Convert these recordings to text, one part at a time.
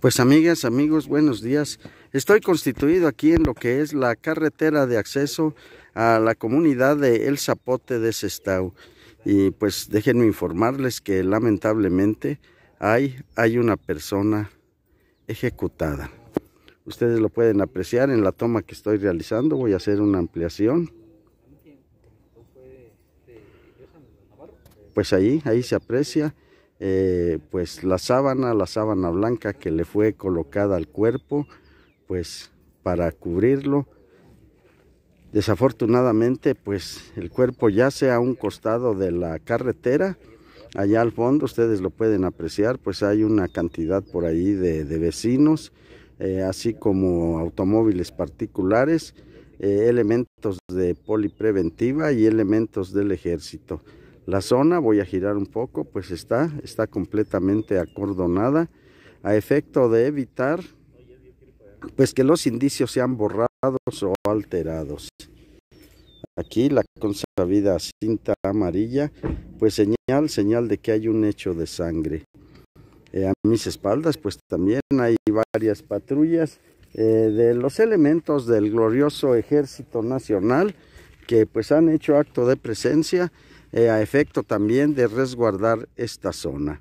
Pues amigas, amigos, buenos días. Estoy constituido aquí en lo que es la carretera de acceso a la comunidad de El Zapote de Sestau Y pues déjenme informarles que lamentablemente hay, hay una persona ejecutada. Ustedes lo pueden apreciar en la toma que estoy realizando. Voy a hacer una ampliación. Pues ahí, ahí se aprecia. Eh, pues la sábana, la sábana blanca que le fue colocada al cuerpo, pues para cubrirlo. Desafortunadamente, pues el cuerpo ya yace a un costado de la carretera. Allá al fondo, ustedes lo pueden apreciar, pues hay una cantidad por ahí de, vecinos, eh, así como automóviles particulares, eh, elementos de polipreventiva y elementos del ejército. La zona, voy a girar un poco, pues está, está completamente acordonada a efecto de evitar pues que los indicios sean borrados o alterados. Aquí la consabida cinta amarilla, pues señal, señal de que hay un hecho de sangre. Eh, a mis espaldas, pues también hay varias patrullas eh, de los elementos del glorioso Ejército Nacional que pues han hecho acto de presencia eh, a efecto también de resguardar esta zona.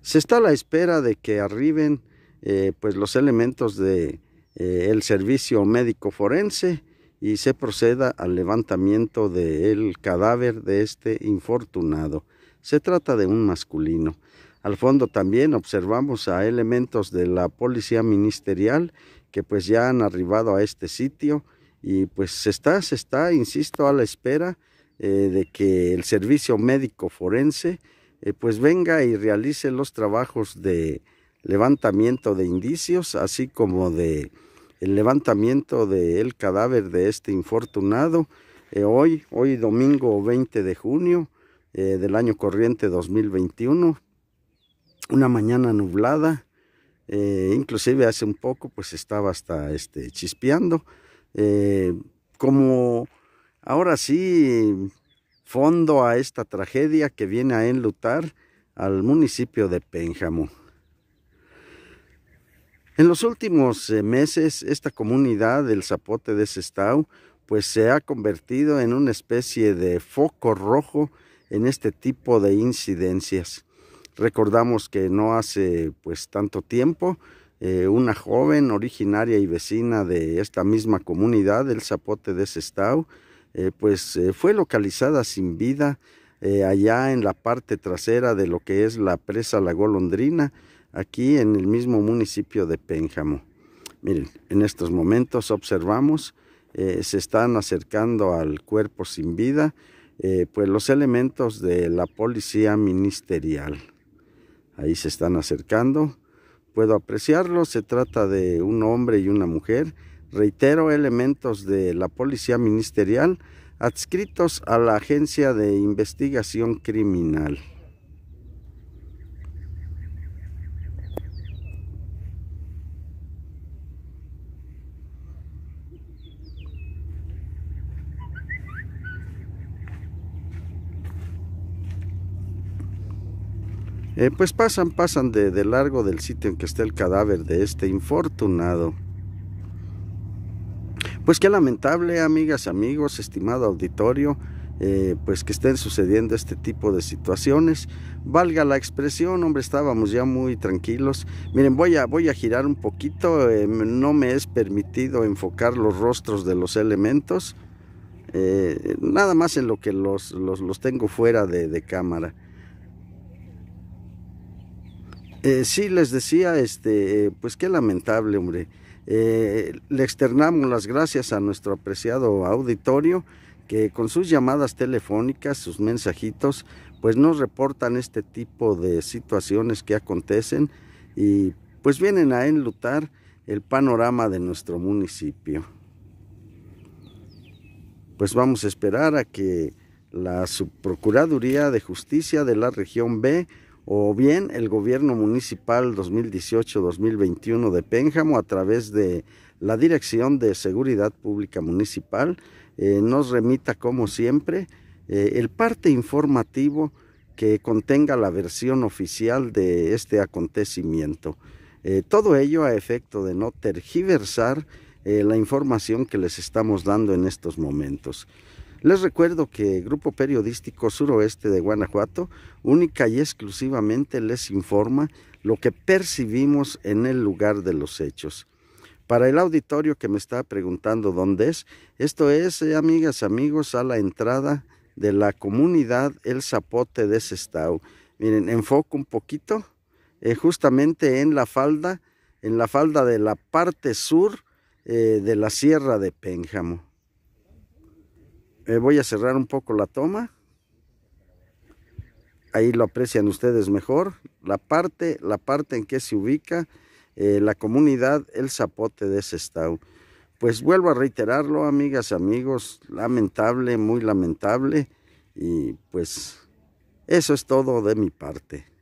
Se está a la espera de que arriben eh, pues los elementos del de, eh, el servicio médico forense y se proceda al levantamiento del cadáver de este infortunado. Se trata de un masculino. Al fondo también observamos a elementos de la policía ministerial que pues ya han arribado a este sitio y pues se está, se está, insisto, a la espera eh, de que el servicio médico forense eh, pues venga y realice los trabajos de levantamiento de indicios, así como de el levantamiento del cadáver de este infortunado. Eh, hoy, hoy domingo 20 de junio del año corriente 2021, una mañana nublada, inclusive hace un poco pues estaba hasta este, chispeando, como ahora sí, fondo a esta tragedia que viene a enlutar al municipio de Pénjamo. En los últimos eh, meses, esta comunidad del Zapote de Sestao, pues se ha convertido en una especie de foco rojo en este tipo de incidencias. Recordamos que no hace pues tanto tiempo, eh, una joven originaria y vecina de esta misma comunidad, del Zapote de Sestau eh, pues eh, fue localizada sin vida eh, allá en la parte trasera de lo que es la presa La Golondrina, aquí en el mismo municipio de Pénjamo. Miren, en estos momentos observamos, se están acercando al cuerpo sin vida, pues los elementos de la policía ministerial. Ahí se están acercando, puedo apreciarlo, se trata de un hombre y una mujer, reitero, elementos de la Policía Ministerial adscritos a la Agencia de Investigación Criminal. Eh, pues pasan, pasan de, de largo del sitio en que está el cadáver de este infortunado. Pues qué lamentable, amigas, amigos, estimado auditorio, eh, pues que estén sucediendo este tipo de situaciones. Valga la expresión, hombre, estábamos ya muy tranquilos. Miren, voy a, voy a girar un poquito, em, no me es permitido enfocar los rostros de los elementos, eh, nada más en lo que los, tengo fuera de, cámara. Eh, sí, les decía, este, pues qué lamentable, hombre. Eh, le externamos las gracias a nuestro apreciado auditorio que con sus llamadas telefónicas, sus mensajitos, pues nos reportan este tipo de situaciones que acontecen y pues vienen a enlutar el panorama de nuestro municipio. Pues vamos a esperar a que la Subprocuraduría de Justicia de la región B o bien el gobierno municipal 2018-2021 de Pénjamo a través de la Dirección de Seguridad Pública Municipal eh, nos remita como siempre eh, el parte informativo que contenga la versión oficial de este acontecimiento. Eh, todo ello a efecto de no tergiversar la información que les estamos dando en estos momentos. Les recuerdo que el Grupo Periodístico Suroeste de Guanajuato única y exclusivamente les informa lo que percibimos en el lugar de los hechos. Para el auditorio que me está preguntando dónde es, esto es, eh, amigas, amigos, a la entrada de la comunidad El Zapote de Sestao. Miren, enfoco un poquito, eh, justamente en la falda, en la falda de la parte sur eh, de la Sierra de Pénjamo. Eh, voy a cerrar un poco la toma. Ahí lo aprecian ustedes mejor. La parte, la parte en que se ubica eh, la comunidad El Zapote de estado. Pues vuelvo a reiterarlo, amigas, amigos. Lamentable, muy lamentable. Y pues eso es todo de mi parte.